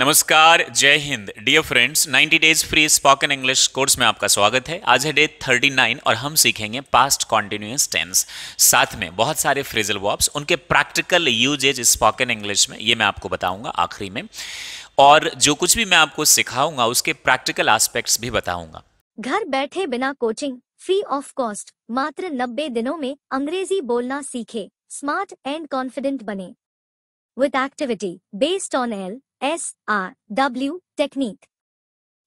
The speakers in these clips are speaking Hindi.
नमस्कार जय Hind dear friends 90 days free spoken English course में आपका स्वागत है आज है डे 39 और हम सीखेंगे पास्ट कॉन्टिन्यूस टेंस साथ में बहुत सारे फ्रेजल वर्ब्स उनके प्रैक्टिकल यूजेज स्पोकन इंग्लिश में ये मैं आपको बताऊंगा आखिरी में और जो कुछ भी मैं आपको सिखाऊंगा उसके प्रैक्टिकल एस्पेक्ट्स भी बताऊंगा घर बैठे बिना कोचिंग फ्री ऑफ कॉस्ट मात्र नब्बे दिनों में अंग्रेजी बोलना सीखे स्मार्ट एंड कॉन्फिडेंट बने with activity based on L S R W technique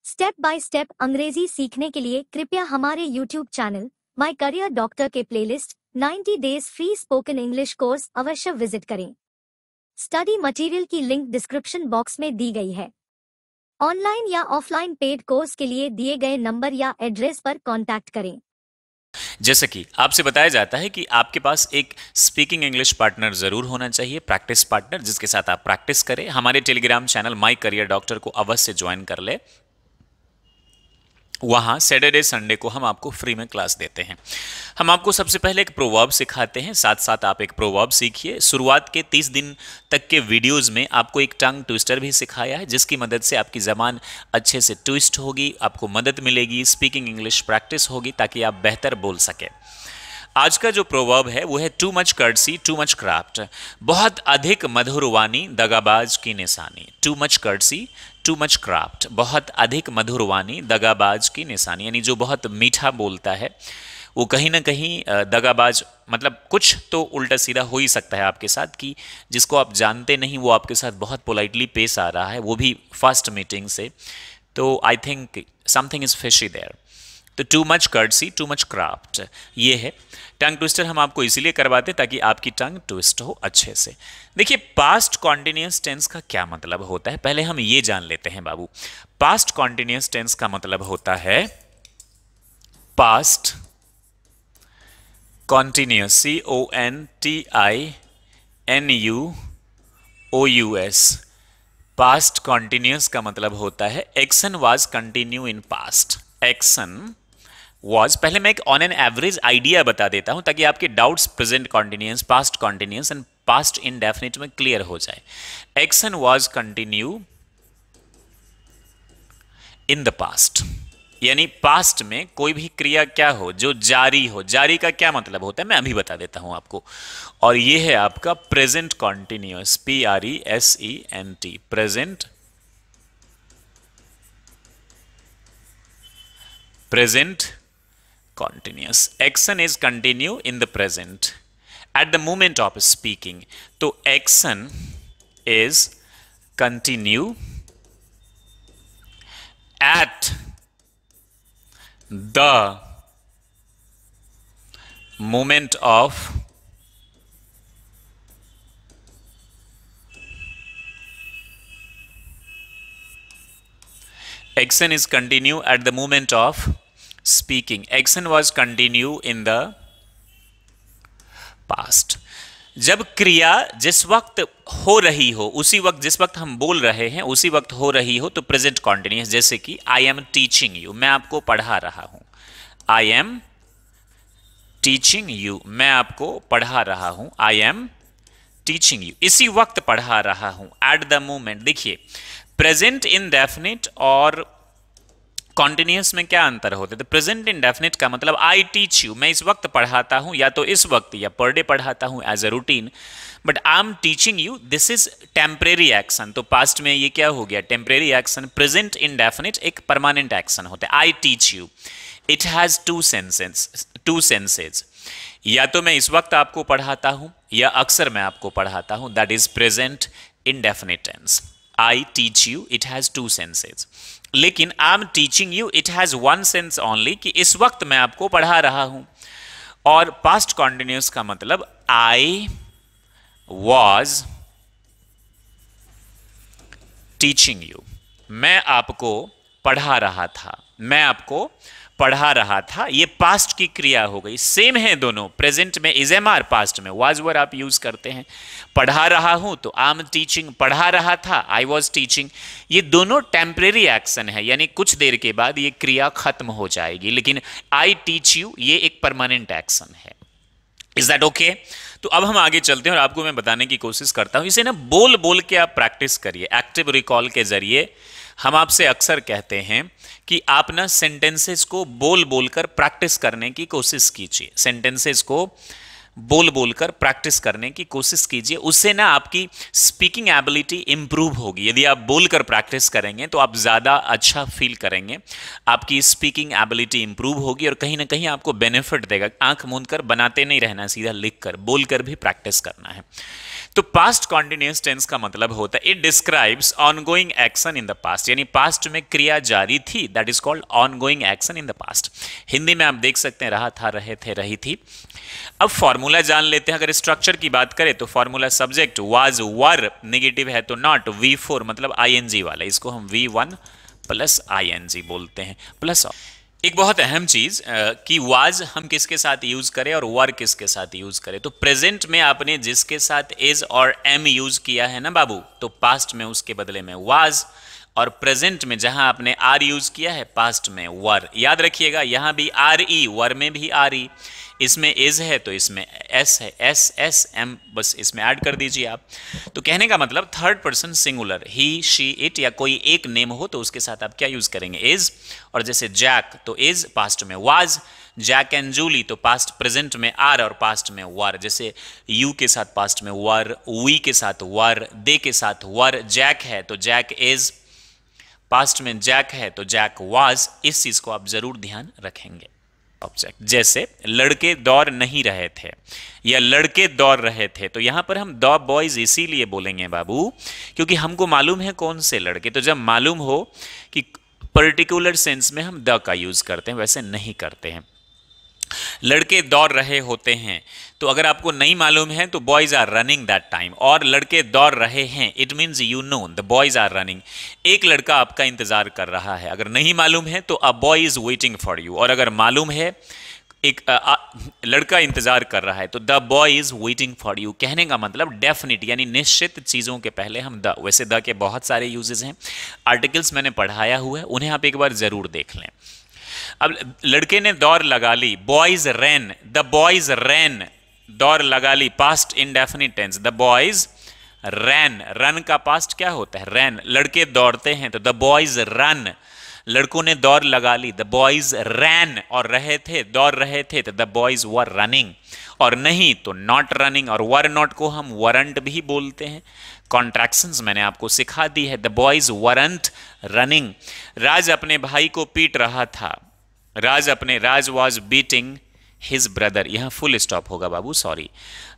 step by step अंग्रेजी सीखने के लिए कृपया हमारे YouTube channel my career doctor के playlist 90 days free spoken English course अवश्य विजिट करें स्टडी मटेरियल की लिंक डिस्क्रिप्शन बॉक्स में दी गई है ऑनलाइन या ऑफलाइन पेड कोर्स के लिए दिए गए नंबर या एड्रेस पर कॉन्टैक्ट करें जैसे कि आपसे बताया जाता है कि आपके पास एक स्पीकिंग इंग्लिश पार्टनर ज़रूर होना चाहिए प्रैक्टिस पार्टनर जिसके साथ आप प्रैक्टिस करें हमारे Telegram channel my career doctor को अवश्य ज्वाइन कर ले वहाँ सैटरडे संडे को हम आपको फ्री में क्लास देते हैं हम आपको सबसे पहले एक प्रोवर्ब सिखाते हैं साथ साथ आप एक प्रोवर्ब सीखिए शुरुआत के 30 दिन तक के वीडियोस में आपको एक टंग ट्विस्टर भी सिखाया है जिसकी मदद से आपकी ज़बान अच्छे से ट्विस्ट होगी आपको मदद मिलेगी स्पीकिंग इंग्लिश प्रैक्टिस होगी ताकि आप बेहतर बोल सकें आज का जो प्रोवर्ब है वो है too much courtesy too much craft बहुत अधिक मधुर वाणी दगाबाज की निशानी too much courtesy too much craft बहुत अधिक मधुर वाणी दगाबाज की निशानी यानी जो बहुत मीठा बोलता है वो कहीं ना कहीं दगाबाज मतलब कुछ तो उल्टा सीधा हो ही सकता है आपके साथ कि जिसको आप जानते नहीं वो आपके साथ बहुत पोलाइटली पेश आ रहा है वो भी फर्स्ट मीटिंग से तो I think something is fishy there तो too much courtesy too much craft ये है टंग ट्विस्टर हम आपको इसीलिए करवाते ताकि आपकी टंग ट्विस्ट हो अच्छे से देखिए पास्ट कॉन्टीन्यूस टेंस का क्या मतलब होता है पहले हम ये जान लेते हैं बाबू पास्ट कॉन्टीन्यूस टेंस का मतलब होता है past continuous C O N T I N U O U S past continuous का मतलब होता है action was continue in past action was पहले मैं एक ऑन एन एवरेज आइडिया बता देता हूं ताकि आपके doubts present continuous past continuous and past indefinite में क्लियर हो जाए action was continue in the past यानी पास्ट में कोई भी क्रिया क्या हो जो जारी हो जारी का क्या मतलब होता है मैं अभी बता देता हूं आपको और ये है आपका present continuous P R E S E N T present present continuous action is continue in the present at the moment of speaking so action is continue at the moment of action is continue at the moment of speaking action was continue in the past जब क्रिया जिस वक्त हो रही हो उसी वक्त जिस वक्त हम बोल रहे हैं उसी वक्त हो रही हो तो प्रेजेंट कॉन्टिन्यूस जैसे कि आई एम टीचिंग यू मैं आपको पढ़ा रहा हूं आई एम टीचिंग यू मैं आपको पढ़ा रहा हूं आई एम टीचिंग यू इसी वक्त पढ़ा रहा हूं एट द मोमेंट देखिए प्रेजेंट इनडेफिनिट और कॉन्टिन्यूस में क्या अंतर होते तो प्रेजेंट इंडेफिनिट का मतलब आई टीच यू मैं इस वक्त पढ़ाता हूँ या तो इस वक्त या पर डे पढ़ाता हूँ as a routine but I am teaching you this is temporary action तो पास्ट में ये क्या हो गया टेम्परेरी एक्शन प्रेजेंट इंडेफिनिट एक परमानेंट एक्शन होता है I teach you it has two senses two senses या तो मैं इस वक्त आपको पढ़ाता हूँ या अक्सर मैं आपको पढ़ाता हूँ that is present indefinite tense I teach you it has two senses लेकिन I am teaching you it has one sense only कि इस वक्त मैं आपको पढ़ा रहा हूं और पास्ट कॉन्टिन्यूस का मतलब आई वॉज टीचिंग यू मैं आपको पढ़ा रहा था मैं आपको पढ़ा रहा था ये पास्ट की क्रिया हो गई सेम है दोनों प्रेजेंट में इज एम आर पास्ट में वाज वर आप यूज करते हैं पढ़ा रहा हूं तो आम टीचिंग पढ़ा रहा था आई वॉज टीचिंग ये दोनों टेम्परेरी एक्शन है यानी कुछ देर के बाद ये क्रिया खत्म हो जाएगी लेकिन आई टीच यू ये एक परमानेंट एक्शन है इज दैट ओके तो अब हम आगे चलते हैं और आपको मैं बताने की कोशिश करता हूं इसे ना बोल बोल के आप प्रैक्टिस करिए एक्टिव रिकॉल के जरिए हम आपसे अक्सर कहते हैं कि आप ना सेंटेंसेस को बोल बोलकर प्रैक्टिस करने की कोशिश कीजिए सेंटेंसेस को बोल बोलकर प्रैक्टिस करने की कोशिश कीजिए उससे ना आपकी स्पीकिंग एबिलिटी इम्प्रूव होगी यदि आप बोलकर प्रैक्टिस करेंगे तो आप ज़्यादा अच्छा फील करेंगे आपकी स्पीकिंग एबिलिटी इम्प्रूव होगी और कहीं ना कहीं आपको बेनिफिट देगा आंख मूंद कर बनाते नहीं रहना सीधा लिखकर बोलकर भी प्रैक्टिस करना है तो पास्ट कॉन्टिन्यूस टेंस का मतलब होता है it describes ongoing action in the past यानी पास्ट में क्रिया जारी थी that is called ongoing action in the past Hindi में आप देख सकते हैं रहा था रहे थे रही थी अब फॉर्मूला जान लेते हैं अगर स्ट्रक्चर की बात करें तो formula subject was were negative है तो नॉट वी फोर मतलब आई वाला इसको हम वी वन प्लस आई बोलते हैं प्लस एक बहुत अहम चीज कि वाज हम किसके साथ यूज करें और वर किसके साथ यूज करें तो प्रेजेंट में आपने जिसके साथ इज और एम यूज किया है ना बाबू तो पास्ट में उसके बदले में वाज और प्रेजेंट में जहां आपने आर यूज किया है पास्ट में वर याद रखिएगा यहां भी आर ई वर में भी आर ई इसमें इज है तो इसमें एस है एस एस एम बस इसमें ऐड कर दीजिए आप तो कहने का मतलब third person singular he she it या कोई एक नेम हो तो उसके साथ आप क्या यूज करेंगे इज और जैसे जैक तो इज पास्ट में वाज जैक एंड जूली तो पास्ट प्रेजेंट में आर और पास्ट में वार जैसे यू के साथ पास्ट में वर वी के साथ वर दे के साथ वर जैक है तो जैक इज पास्ट में जैक है तो जैक वाज इस चीज को आप जरूर ध्यान रखेंगे ऑब्जेक्ट जैसे लड़के दौड़ नहीं रहे थे या लड़के दौड़ रहे थे तो यहां पर हम द बॉयज इसीलिए बोलेंगे बाबू क्योंकि हमको मालूम है कौन से लड़के तो जब मालूम हो कि पर्टिकुलर सेंस में हम द का यूज़ करते हैं वैसे नहीं करते हैं लड़के दौड़ रहे होते हैं तो अगर आपको नहीं मालूम है तो boys are running that time और लड़के दौड़ रहे हैं it means you know the boys are running एक लड़का आपका इंतजार कर रहा है अगर नहीं मालूम है तो a boy is waiting for you और अगर मालूम है एक आ, आ, लड़का इंतजार कर रहा है तो the boy is waiting for you कहने का मतलब डेफिनेट यानी निश्चित चीज़ों के पहले हम द वैसे द के बहुत सारे यूजेज हैं आर्टिकल्स मैंने पढ़ाया हुआ है उन्हें आप एक बार ज़रूर देख लें अब लड़के ने दौड़ लगा ली boys ran the boys ran दौड़ लगा ली past indefinite tense the boys ran run का पास्ट क्या होता है रैन लड़के दौड़ते हैं तो द बॉयज रन लड़कों ने दौड़ लगा ली द बॉयज रैन और रहे थे दौड़ रहे थे तो द बॉयज वर रनिंग और नहीं तो नॉट रनिंग और वर नॉट को हम वरंट भी बोलते हैं कॉन्ट्रैक्शंस मैंने आपको सिखा दी है the boys weren't running Raj अपने भाई को पीट रहा था राज अपने Raj was beating his brother यहाँ फुल स्टॉप होगा बाबू सॉरी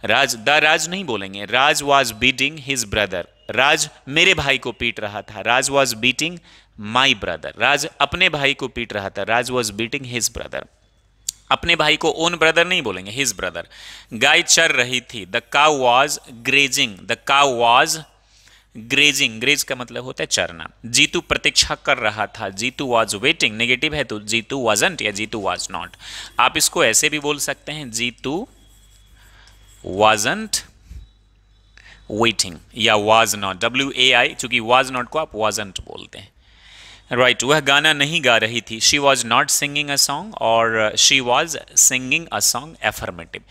राज द राज नहीं बोलेंगे Raj was beating his brother Raj मेरे भाई को पीट रहा था Raj was beating my brother Raj अपने भाई को पीट रहा था Raj was beating his brother अपने भाई को ओन ब्रदर नहीं बोलेंगे हिज ब्रदर गाय चर रही थी the cow was grazing the cow was grazing graze का मतलब होता है चरना जीतू प्रतीक्षा कर रहा था जीतू वॉज वेटिंग नेगेटिव है तो जीतू वॉजेंट या जीतू वाज नॉट आप इसको ऐसे भी बोल सकते हैं जीतू वॉजेंट वेटिंग या was not W A I चूंकि वाज नॉट को आप वाजेंट बोलते हैं राइट right, वह गाना नहीं गा रही थी she was not singing a song और she was singing a song affirmative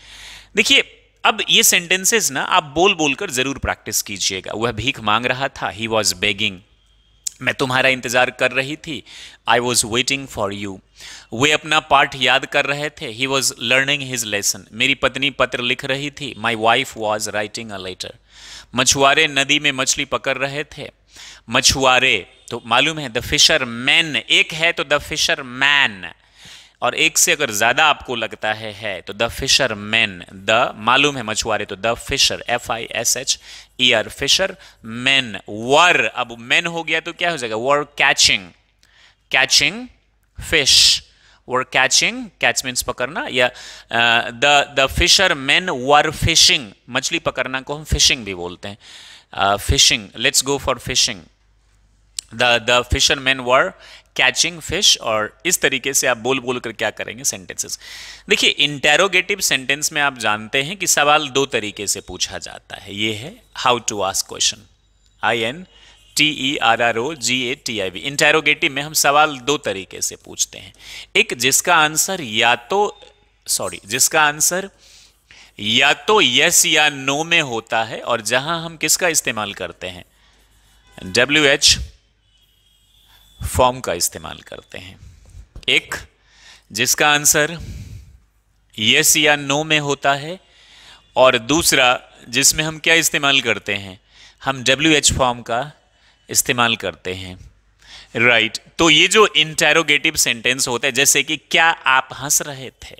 देखिए अब ये सेंटेंसेस ना आप बोल बोल कर जरूर प्रैक्टिस कीजिएगा वह भीख मांग रहा था ही वॉज बेगिंग मैं तुम्हारा इंतजार कर रही थी I was waiting for you वे अपना पाठ याद कर रहे थे he was learning his lesson मेरी पत्नी पत्र लिख रही थी my wife was writing a letter मछुआरे नदी में मछली पकड़ रहे थे मछुआरे तो मालूम है द फिशर मैन एक है तो द फिशर मैन और एक से अगर ज़्यादा आपको लगता है है तो द फिशर मैन द मालूम है मछुआरे तो the fisher F I S H E R fisherman were अब मैन हो गया तो क्या हो जाएगा were catching catching fish were catching catch means पकड़ना या the the fisherman were fishing मछली पकड़ना को हम फिशिंग भी बोलते हैं fishing let's go for fishing the the fisherman were catching fish और इस तरीके से आप बोल बोल कर क्या करेंगे सेंटेंसेस देखिए इंटेरोगेटिव सेंटेंस में आप जानते हैं कि सवाल दो तरीके से पूछा जाता है ये है how to ask question I N T E R R O G A T I V interrogative में हम सवाल दो तरीके से पूछते हैं एक जिसका आंसर या तो सॉरी जिसका आंसर या तो यस या नो में होता है और जहां हम किसका इस्तेमाल करते हैं डब्ल्यू एच फॉर्म का इस्तेमाल करते हैं एक जिसका आंसर यस या नो में होता है और दूसरा जिसमें हम क्या इस्तेमाल करते हैं हम डब्ल्यू एच फॉर्म का इस्तेमाल करते हैं राइट right. तो ये जो इंटेरोगेटिव सेंटेंस होता है जैसे कि क्या आप हंस रहे थे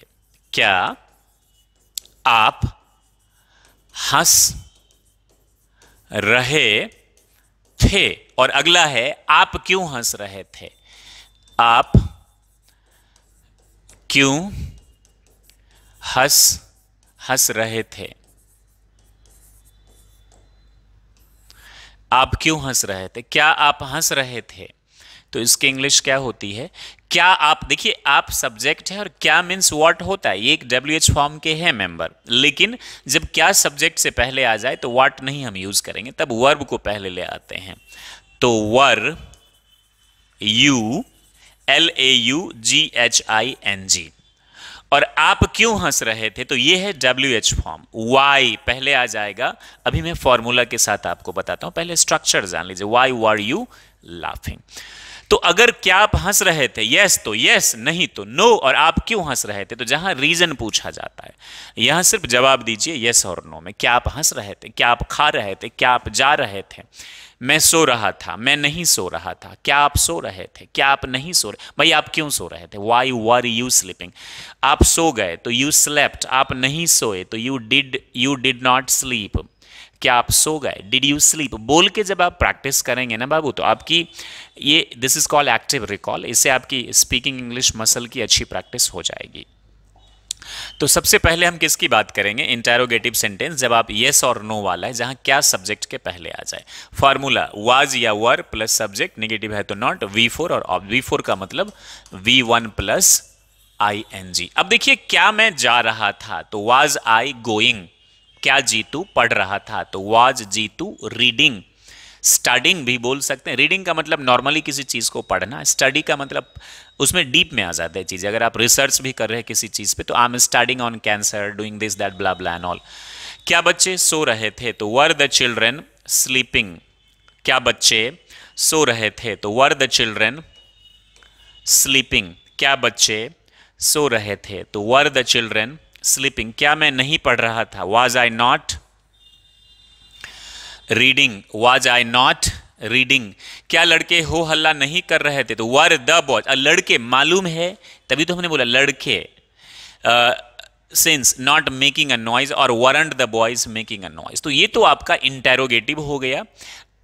क्या आप हंस रहे थे और अगला है आप क्यों हंस रहे थे आप क्यों हंस हंस रहे थे आप क्यों हंस रहे थे क्या आप हंस रहे थे तो इसकी इंग्लिश क्या होती है क्या आप देखिए आप सब्जेक्ट है और क्या मीन्स वॉट होता है ये एक डब्ल्यू एच फॉर्म के हैं मेंबर लेकिन जब क्या सब्जेक्ट से पहले आ जाए तो वॉट नहीं हम यूज करेंगे तब वर्ब को पहले ले आते हैं तो were you L A U G H I N G और आप क्यों हंस रहे थे तो ये है डब्ल्यू एच फॉर्म वाई पहले आ जाएगा अभी मैं फॉर्मूला के साथ आपको बताता हूं पहले स्ट्रक्चर जान लीजिए वाई वर यू लाफिंग तो अगर क्या आप हंस रहे थे यस तो यस नहीं तो नो और आप क्यों हंस रहे थे तो जहां रीजन पूछा जाता है यहां सिर्फ जवाब दीजिए यस और नो में क्या आप हंस रहे थे क्या आप खा रहे थे क्या आप जा रहे थे मैं सो रहा था मैं नहीं सो रहा था क्या आप सो रहे थे क्या आप नहीं सो रहे भाई आप क्यों सो रहे थे वाई वर यू स्लीपिंग आप सो गए तो यू स्लेप्ट आप नहीं सोए तो you did you did not sleep क्या आप सो गए डिड यू स्लीप बोल के जब आप प्रैक्टिस करेंगे ना बाबू तो आपकी ये this is call active recall इससे आपकी स्पीकिंग इंग्लिश मसल की अच्छी प्रैक्टिस हो जाएगी तो सबसे पहले हम किसकी बात करेंगे इंटेरोगेटिव सेंटेंस जब आप येस और नो वाला है जहां क्या सब्जेक्ट के पहले आ जाए फॉर्मूला वाज या वर प्लस सब्जेक्ट निगेटिव है तो नॉट वी फोर और वी फोर का मतलब V one plus I N G अब देखिए क्या मैं जा रहा था तो वाज आई गोइंग क्या जीतू पढ़ रहा था तो वाज जीतू रीडिंग स्टडिंग भी बोल सकते हैं रीडिंग का मतलब नॉर्मली किसी चीज़ को पढ़ना स्टडी का मतलब उसमें डीप में आ जाता है चीज़ अगर आप रिसर्च भी कर रहे हैं किसी चीज़ पे तो I am studying on cancer doing this that blah blah and all क्या बच्चे सो रहे थे तो वर द चिल्ड्रेन स्लीपिंग क्या बच्चे सो रहे थे तो वर द चिल्ड्रेन स्लीपिंग क्या बच्चे सो रहे थे तो वर द चिल्ड्रेन स्लीपिंग क्या मैं नहीं पढ़ रहा था was I not reading was I not reading क्या लड़के हो हल्ला नहीं कर रहे थे तो वर द बॉज लड़के मालूम है तभी तो हमने बोला लड़के since not making a noise और weren't the boys making a noise तो ये तो आपका इंटेरोगेटिव हो गया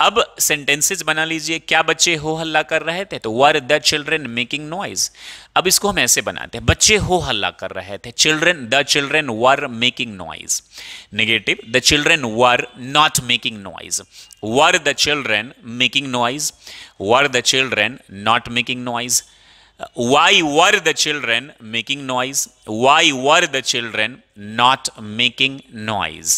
अब सेंटेंसेस बना लीजिए क्या बच्चे हो हल्ला कर रहे थे तो were the children making noise अब इसको हम ऐसे बनाते हैं बच्चे हो हल्ला कर रहे थे children the children were making noise negative the children were not making noise were the children making noise were the children not making noise why were the children making noise why were the children not making noise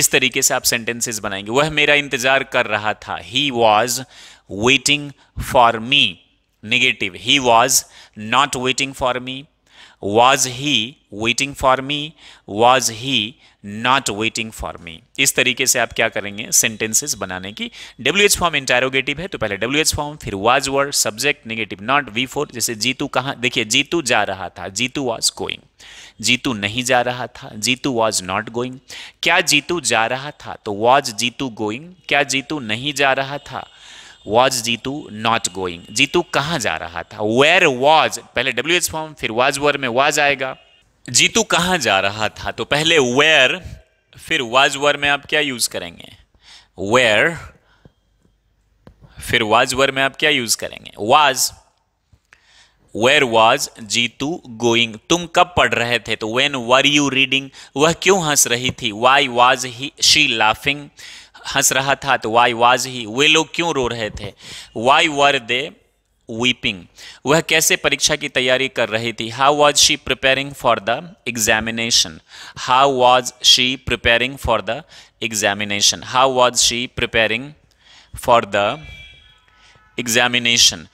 is tarike se aap sentences banayenge woh mera intezar kar raha tha he was waiting for me negative he was not waiting for me was he waiting for me was he not waiting for me इस तरीके से आप क्या करेंगे सेंटेंसेस बनाने की डब्ल्यू एच फॉर्म इंटेरोगेटिव है तो पहले डब्ल्यू एच फॉर्म फिर was word subject negative not V four जैसे जीतू कहाँ देखिए जीतू जा रहा था जीतू वॉज गोइंग जीतू नहीं जा रहा था जीतू वॉज नॉट गोइंग क्या जीतू जा रहा था तो वॉज जीतू गोइंग क्या जीतू नहीं जा रहा था was Jitu not going Jitu कहाँ जा रहा था वेयर वॉज पहले डब्ल्यू एच फॉर्म फिर वॉज वर में वॉज आएगा जीतू कहाँ जा रहा था तो पहले वेयर फिर वॉज वर में आप क्या यूज करेंगे वेयर फिर वाज वर में आप क्या यूज करेंगे was where was Jitu going तुम कब पढ़ रहे थे तो वेन वर यू रीडिंग वह क्यों हंस रही थी why was he she laughing हंस रहा था तो वाई वाज ही वे लोग क्यों रो रहे थे वाई वर दे वीपिंग वह कैसे परीक्षा की तैयारी कर रही थी how was she preparing for the examination how was she preparing for the examination how was she preparing for the examination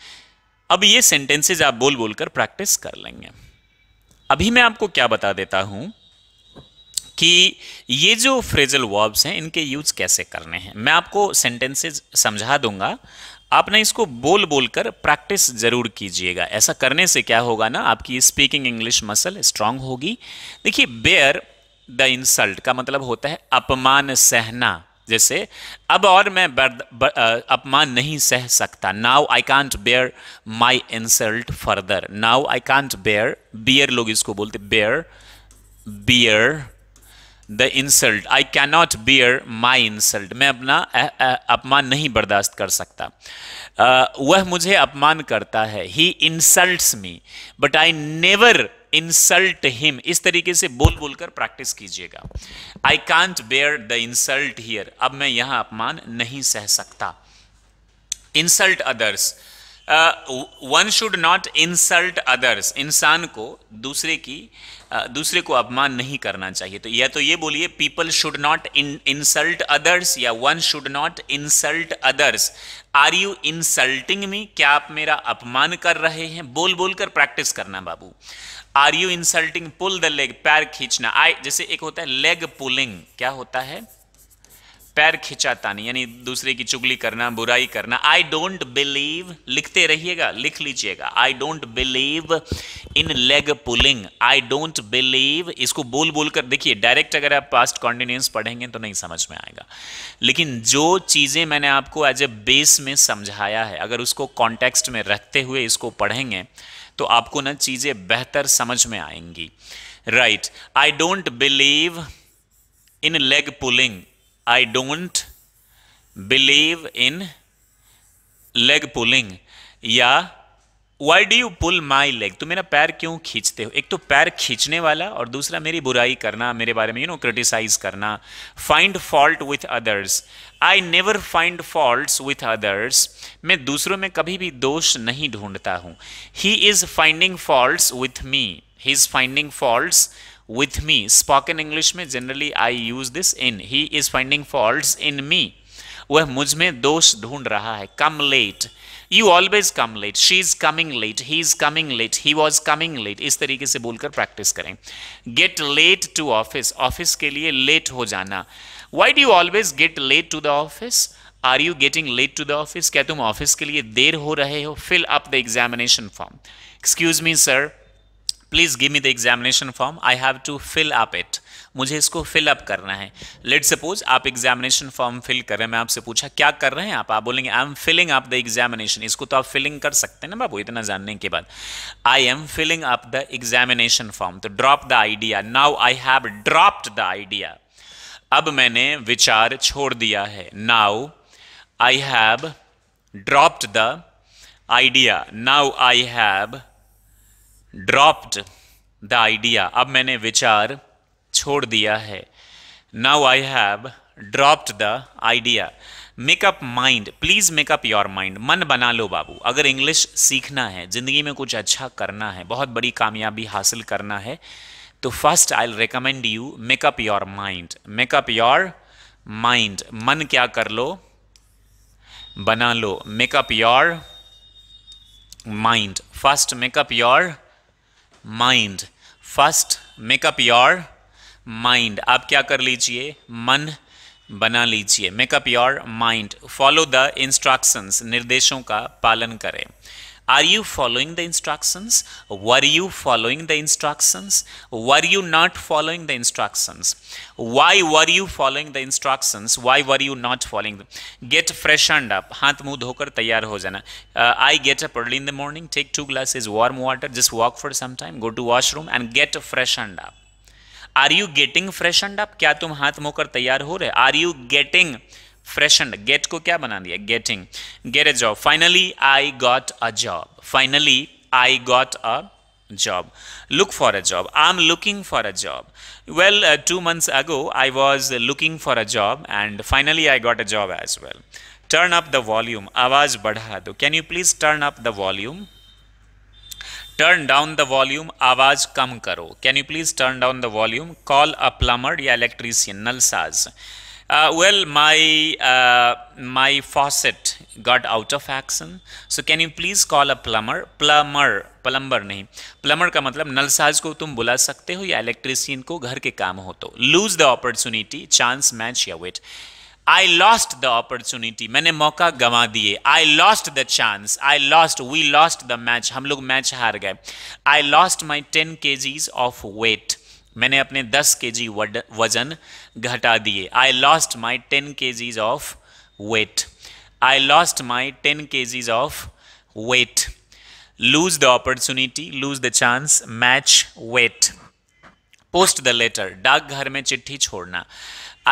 अब ये सेंटेंसेज आप बोल बोलकर प्रैक्टिस कर लेंगे अभी मैं आपको क्या बता देता हूं कि ये जो फ्रेजल वर्ब्स हैं इनके यूज कैसे करने हैं मैं आपको सेंटेंसेज समझा दूंगा आपने इसको बोल बोल कर प्रैक्टिस जरूर कीजिएगा ऐसा करने से क्या होगा ना आपकी स्पीकिंग इंग्लिश मसल स्ट्रांग होगी देखिए बेयर द इंसल्ट का मतलब होता है अपमान सहना जैसे अब और मैं बर्द, बर, अपमान नहीं सह सकता now I can't bear my insult further now I can't bear bear लोग इसको बोलते bear bear the insult I cannot bear my insult मैं अपना अपमान नहीं बर्दाश्त कर सकता वह मुझे अपमान करता है he insult me but I never insult him इस तरीके से बोल बोलकर प्रैक्टिस कीजिएगा I can't bear the insult here अब मैं यहां अपमान नहीं सह सकता insult others one should not insult others इंसान को दूसरे की uh, दूसरे को अपमान नहीं करना चाहिए तो या तो ये बोलिए people should not insult others या one should not insult others are you insulting me क्या आप मेरा अपमान कर रहे हैं बोल बोल कर प्रैक्टिस करना बाबू are you insulting pull the leg पैर खींचना आई जैसे एक होता है लेग पुलिंग क्या होता है पैर नहीं यानी दूसरे की चुगली करना बुराई करना आई डोंट बिलीव लिखते रहिएगा लिख लीजिएगा I don't believe in leg pulling I don't believe इसको बोल बोल कर देखिए डायरेक्ट अगर आप पास्ट कॉन्टिन्यूस पढ़ेंगे तो नहीं समझ में आएगा लेकिन जो चीज़ें मैंने आपको एज ए बेस में समझाया है अगर उसको कॉन्टेक्स्ट में रखते हुए इसको पढ़ेंगे तो आपको ना चीज़ें बेहतर समझ में आएंगी right I don't believe in leg pulling I don't believe in leg pulling या why do you pull my leg तुम मेरा पैर क्यों खींचते हो एक तो पैर खींचने वाला और दूसरा मेरी बुराई करना मेरे बारे में यू नो क्रिटिसाइज करना find fault with others I never find fault with others मैं दूसरों में कभी भी दोष नहीं ढूंढता हूँ he is finding fault with me he is finding fault with me spoken english में generally i use this in he is finding faults in me वह मुझ में दोष ढूंढ रहा है come late you always come late she is coming late he is coming late he was coming late इस तरीके से बोलकर प्रैक्टिस करें get late to office office के लिए लेट हो जाना why do always get late to the office are you getting late to the office क्या तुम ऑफिस के लिए देर हो रहे हो fill up the examination form excuse me sir please give me the examination form I have to fill up it मुझे इसको फिल अप करना है लेट सपोज आप एग्जामिनेशन फॉर्म फिल कर रहे हैं मैं आपसे पूछा क्या कर रहे हैं आप आप बोलेंगे I am filling up the examination इसको तो आप फिलिंग कर सकते हैं ना बाबू इतना जानने के बाद I am filling up the examination form तो drop the idea now I have dropped the idea अब मैंने विचार छोड़ दिया है now I have dropped the idea now I have dropped the idea अब मैंने विचार छोड़ दिया है now I have dropped the idea make up mind please make up your mind मन बना लो बाबू अगर इंग्लिश सीखना है ज़िंदगी में कुछ अच्छा करना है बहुत बड़ी कामयाबी हासिल करना है तो first I recommend you make up your mind make up your mind मन क्या कर लो बना लो make up your mind first make up your mind first make up your mind आप क्या कर लीजिए मन बना लीजिए make up your mind follow the instructions निर्देशों का पालन करें Are you following the instructions? Were you following the instructions? Were you not following the instructions? Why were you following the instructions? Why were you not following them? Get freshened up. हाथ मुंह धोकर तैयार हो जाना. I get up early in the morning, take two glasses warm water, just walk for some time, go to washroom and get freshened up. Are you getting freshened up? Kya tum हाथ मुंह कर तैयार हो Are you getting freshen get को क्या बना दिया getting get a job finally I got a job finally I got a job look for a job I am looking for a job well two months ago I was looking for a job and finally I got a job as well turn up the volume आवाज बढ़ा दो can you please turn up the volume turn down the volume आवाज कम करो can you please turn down the volume call a plumber या इलेक्ट्रीसियन नलसाज Uh, well, my, uh, my faucet got out of action. So can you please call a plumber? Plumber, plumber नहीं प्लमर का मतलब नलसाज को तुम बुला सकते हो या इलेक्ट्रिसियन को घर के काम हो तो lose the opportunity chance match या weight I lost the opportunity मैंने मौका गंवा दिए I lost the chance I lost we lost the match हम लोग मैच हार गए आई लॉस्ट माई टेन के जीज ऑफ वेट मैंने अपने 10 के जी वजन घटा दिए I lost my ten K of weight I lost my ten K of weight lose the opportunity lose the chance match weight post the letter डाक घर में चिट्ठी छोड़ना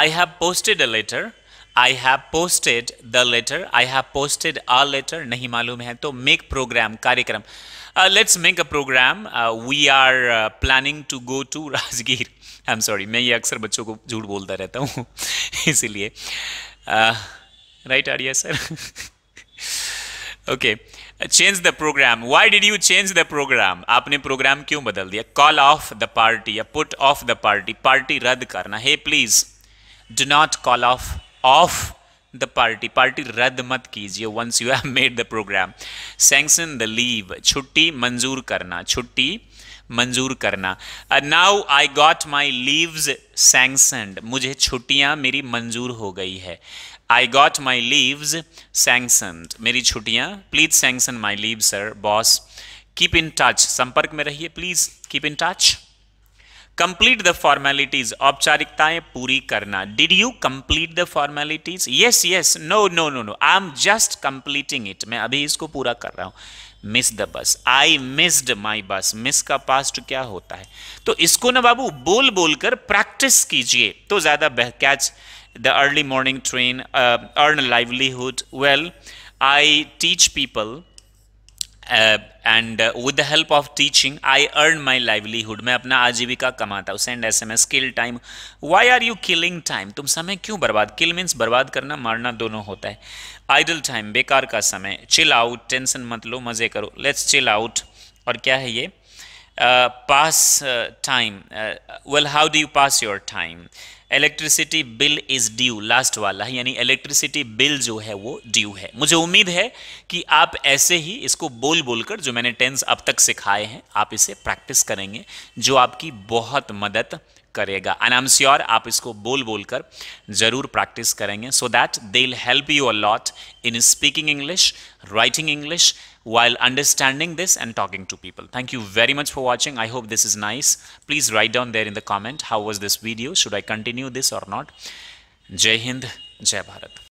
I have posted a letter I have posted the letter I have posted a letter नहीं मालूम है तो मेक प्रोग्राम कार्यक्रम uh, let's make a program. Uh, we are uh, planning to go to Rajgir. I'm sorry, मैं ये अक्सर बच्चों को झूठ बोलता रहता हूँ इसीलिए right are yes sir okay change the programme why did you change the programme आपने प्रोग्राम क्यों बदल दिया कॉल ऑफ द पार्टी या put off the party party रद्द करना hey please do not call off off the party party रद्द मत कीजिए once you have made the programme sanction the leave छुट्टी मंजूर करना छुट्टी मंजूर करना now I got my leaves sanctioned मुझे छुट्टियां मेरी मंजूर हो गई है I got my leaves sanctioned मेरी छुट्टियां please sanction my leave sir boss keep in touch संपर्क में रहिए please keep in touch complete the formalities औपचारिकताएं पूरी करना did you complete the formalities yes yes no no no no I am just completing it मैं अभी इसको पूरा कर रहा हूं miss the bus I missed माई बस मिस का पास्ट क्या होता है तो इसको ना बाबू बोल बोलकर प्रैक्टिस कीजिए तो ज्यादा catch the early morning train earn livelihood well I teach people and with the help of teaching I earn my livelihood मैं अपना आजीविका कमाता हूँ send S M S kill time why are you killing time तुम समय क्यों बर्बाद किल मीन्स बर्बाद करना मारना दोनों होता है आइडल टाइम बेकार का समय चिल आउट टेंशन मत लो मज़े करो लेट्स चिल आउट और क्या है ये pass time well how do you pass your time electricity bill is due last वाला यानी इलेक्ट्रिसिटी बिल जो है वो ड्यू है मुझे उम्मीद है कि आप ऐसे ही इसको बोल बोल कर जो मैंने टेंस अब तक सिखाए हैं आप इसे प्रैक्टिस करेंगे जो आपकी बहुत मदद करेगा एंड आई एम श्योर आप इसको बोल बोल कर ज़रूर प्रैक्टिस करेंगे so that they help you a lot in speaking English writing English while understanding this and talking to people. Thank you very much for watching. I hope this is nice. Please write down there in the comment how was this video. Should I continue this or not? Jai Hind, Jai Bharat.